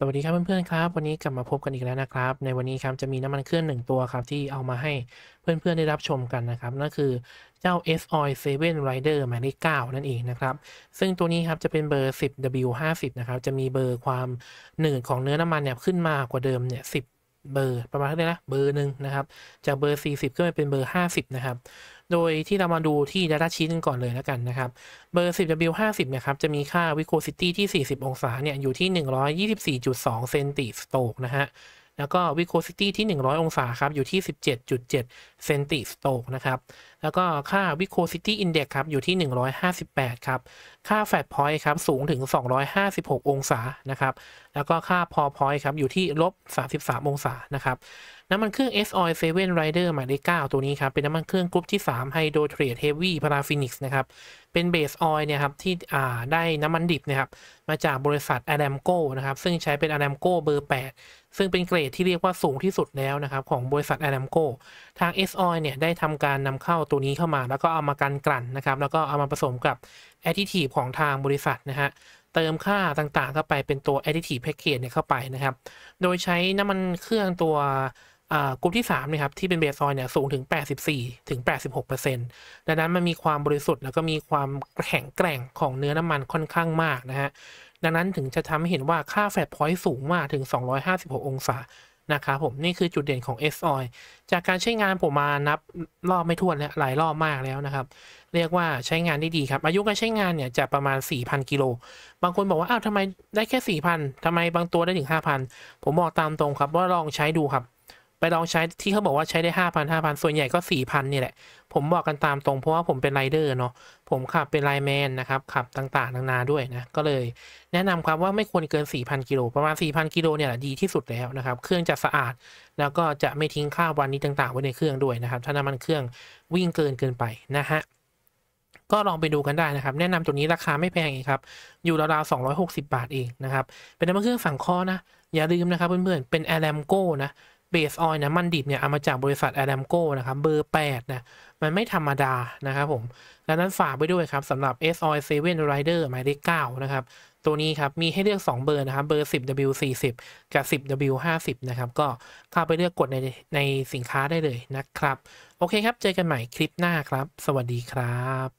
สวัสดีครับเพื่อนๆครับวันนี้กลับมาพบกันอีกแล้วนะครับ ในวันนี้ครับจะมีน้ำมันเครื่องหนึ่งตัวครับ ที่เอามาให้เพื่อนๆได้รับชมกันนะครับนั่นคือเจ้า S Oil 7 Rider หมายเลข9นั่นเองนะครับ ซึ่งตัวนี้ครับจะเป็นเบอร์ 10W50 นะครับ จะมีเบอร์ความหนืดของเนื้อน้ำมันเนี่ยขึ้นมากว่าเดิมเนี่ย10 เบอร์ประมาณเท่าไหร่นะเบอร์หนึ่งนะครับจากเบอร์ 40ก็เป็นเบอร์ 50 นะครับโดยที่เรามาดูที่ Data Sheet ก่อนเลยแล้วกันนะครับ เบอร์ 10W50 เนี่ยครับ จะมีค่า v i โ c o s i t y ที่ 40 องศาเนี่ยอยู่ที่ 124.2เซนติสโตกนะฮะ แล้วก็ v i โ c o s i t y ที่ 100 องศาครับอยู่ที่ 17.7เซนติสโตกนะครับ แล้วก็ค่า Viscosity Index ครับอยู่ที่ 158 ครับ ค่า Fat Point ครับสูงถึง 256 องศานะครับ แล้วก็ค่า p o พ e Point ครับอยู่ที่ลบ 33 องศานะครับน้ำมันเครื่อง S Oil 7 Rider หมายเลข9ตัวนี้ครับ เป็นน้ำมันเครื่องกรุ๊ปที่3 h y d r o t r a d e Heavy p a r a f i n i x นะครับ เป็นเบสออยเนี่ยครับที่ได้น้ำมันดิบนะครับมาจากบริษัท Aramco นะครับ ซึ่งใช้เป็น Aramco เบอร์ 8 ซึ่งเป็นเกรดที่เรียกว่าสูงที่สุดแล้วนะครับ ของบริษัท Aramco ทาง S Oil เนี่ยได้ทำการนำเข้าตัวนี้เข้ามา แล้วก็เอามากันกลั่นนะครับแล้วก็เอามาผสมกับแอดดิทีฟของทางบริษัทนะฮะเติมค่าต่างๆเข้าไปเป็นตัว additive package เนี่ยเข้าไปนะครับ โดยใช้น้ำมันเครื่องตัวกลุ่มที่3นะครับที่เป็นเบสซอยเนี่ยสูงถึง 84 ถึง 86 ดังนั้นมันมีความบริสุทธิ์แล้วก็มีความแข็งแกร่งของเนื้อน้ำมันค่อนข้างมากนะฮะ ดังนั้นถึงจะทำให้เห็นว่าค่าแฟตพอยต์สูงมากถึง 256 องศานะครับผมนี่คือจุดเด่นของ S อ i l จากการใช้งานผมมานับรอบไม่ถ้วนแล้วหลายรอบมากแล้วนะครับ เรียกว่าใช้งานได้ดีครับ อายุการใช้งานเนี่ยจะประมาณ4,000 กิโล บางคนบอกว่าอ้าวทำไมได้แค่4,000ทำไมบางตัวได้ถึง5,000 ผมบอกตามตรงครับว่าลองใช้ดูครับไปลองใช้ที่เขาบอกว่าใช้ได้ห้าพันห้าพันส่วนใหญ่ก็สี่พันนี่แหละ ผมบอกกันตามตรงเพราะว่าผมเป็นไรเดอร์เนาะผมขับเป็นไลแมนนะครับ ขับต่างๆนานาด้วยนะก็เลยแนะนำครับว่าไม่ควรเกิน 4 0 0นกิโล ประมาณ 4 0 0นกิโลเนี่ยแหละดีที่สุดแล้วนะครับ เครื่องจะสะอาดแล้วก็จะไม่ทิ้งค่าวันนี้ต่าง ๆไว้ในเครื่องด้วยนะครับ ถ้าน้ำมันเครื่องวิ่งเกินเกินไปนะฮะก็ลองไปดูกันได้นะครับ แนะนำตัวนี้ราคาไม่แพงเองครับ อยู่ราวๆ260 บาทเองนะครับเป็นน้ำมันเครื่องสั่งขคอนะอย่าลืมนะครับเพื่อนๆเป็นแอลแมโก้นะเบสออยนะมันดิบเนี่ยเอามาจากบริษัทแอดัมโก้นะครับเบอร์8นะมันไม่ธรรมดานะครับผมแลงนั้นฝากไปด้วยครับสำหรับ s อ i 7 Rider หมายเลข9นะครับ ตัวนี้ครับ มีให้เลือก 2 เบอร์นะครับเบอร์ 10W40 กับ 10W50 นะครับ ก็เข้าไปเลือกกดในในสินค้าได้เลยนะครับ โอเคครับ เจอกันใหม่คลิปหน้าครับ สวัสดีครับ